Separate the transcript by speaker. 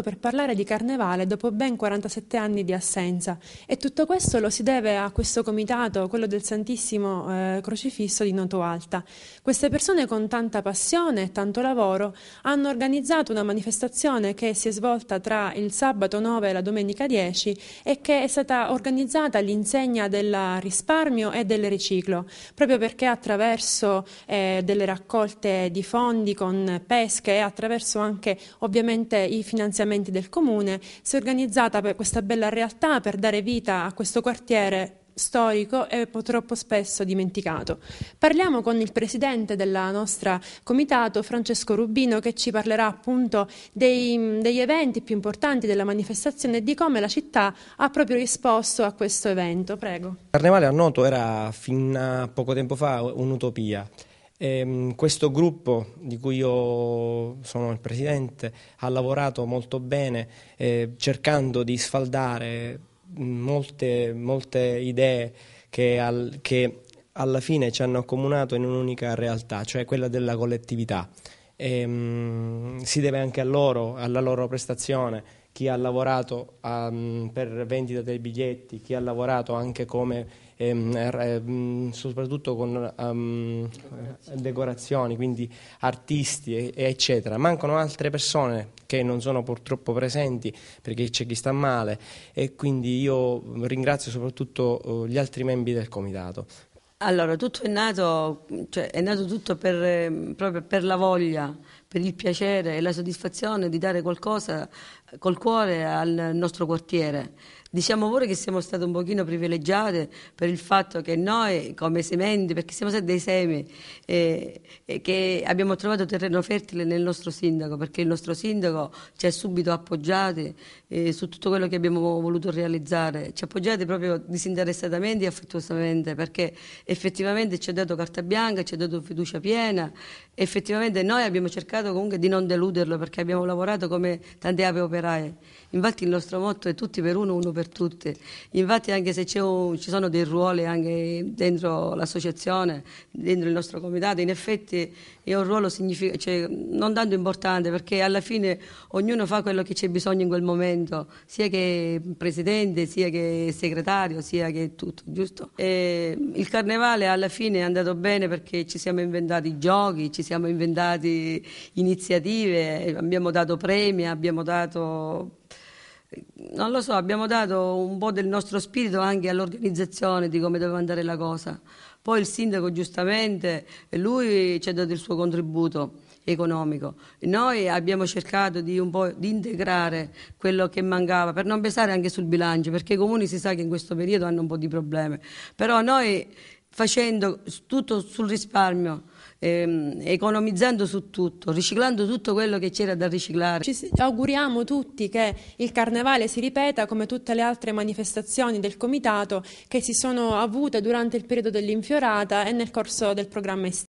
Speaker 1: per parlare di carnevale dopo ben 47 anni di assenza e tutto questo lo si deve a questo comitato, quello del Santissimo eh, Crocifisso di Noto Alta. Queste persone con tanta passione e tanto lavoro hanno organizzato una manifestazione che si è svolta tra il sabato 9 e la domenica 10 e che è stata organizzata all'insegna del risparmio e del riciclo, proprio perché attraverso eh, delle raccolte di fondi con pesche e attraverso anche ovviamente i finanziamenti finanziamenti del comune, si è organizzata per questa bella realtà per dare vita a questo quartiere storico e purtroppo spesso dimenticato. Parliamo con il presidente della nostra comitato, Francesco Rubino, che ci parlerà appunto dei, degli eventi più importanti della manifestazione e di come la città ha proprio risposto a questo evento. Prego. Il
Speaker 2: carnevale a Noto era fin a eh, poco tempo fa un'utopia. E, ehm, questo gruppo di cui io sono il presidente ha lavorato molto bene eh, cercando di sfaldare molte, molte idee che, al, che alla fine ci hanno accomunato in un'unica realtà, cioè quella della collettività. E, ehm, si deve anche a loro, alla loro prestazione chi ha lavorato um, per vendita dei biglietti, chi ha lavorato anche come um, soprattutto con um, decorazioni, quindi artisti eccetera. Mancano altre persone che non sono purtroppo presenti perché c'è chi sta male e quindi io ringrazio soprattutto uh, gli altri membri del comitato.
Speaker 3: Allora, tutto è nato, cioè, è nato tutto per, proprio per la voglia per il piacere e la soddisfazione di dare qualcosa col cuore al nostro quartiere. Diciamo pure che siamo state un pochino privilegiate per il fatto che noi come sementi, perché siamo stati dei semi, eh, eh, che abbiamo trovato terreno fertile nel nostro sindaco, perché il nostro sindaco ci ha subito appoggiati eh, su tutto quello che abbiamo voluto realizzare, ci ha appoggiati proprio disinteressatamente e affettuosamente, perché effettivamente ci ha dato carta bianca, ci ha dato fiducia piena, effettivamente noi abbiamo cercato cercato comunque di non deluderlo perché abbiamo lavorato come tante ape operaie. Infatti il nostro motto è tutti per uno, uno per tutte. Infatti anche se un, ci sono dei ruoli anche dentro l'associazione, dentro il nostro comitato, in effetti è un ruolo cioè, non tanto importante perché alla fine ognuno fa quello che c'è bisogno in quel momento, sia che presidente, sia che segretario, sia che tutto, giusto? E il carnevale alla fine è andato bene perché ci siamo inventati i giochi, ci siamo inventati iniziative, abbiamo dato premi, abbiamo dato non lo so, abbiamo dato un po' del nostro spirito anche all'organizzazione di come doveva andare la cosa. Poi il sindaco giustamente, lui ci ha dato il suo contributo economico. Noi abbiamo cercato di un po' di integrare quello che mancava per non pesare anche sul bilancio, perché i comuni si sa che in questo periodo hanno un po' di problemi. Però noi facendo tutto sul risparmio, ehm, economizzando su tutto, riciclando tutto quello che c'era da riciclare. Ci auguriamo
Speaker 1: tutti che il carnevale si ripeta come tutte le altre manifestazioni del comitato che si sono avute durante il periodo dell'infiorata e nel corso del programma estivo.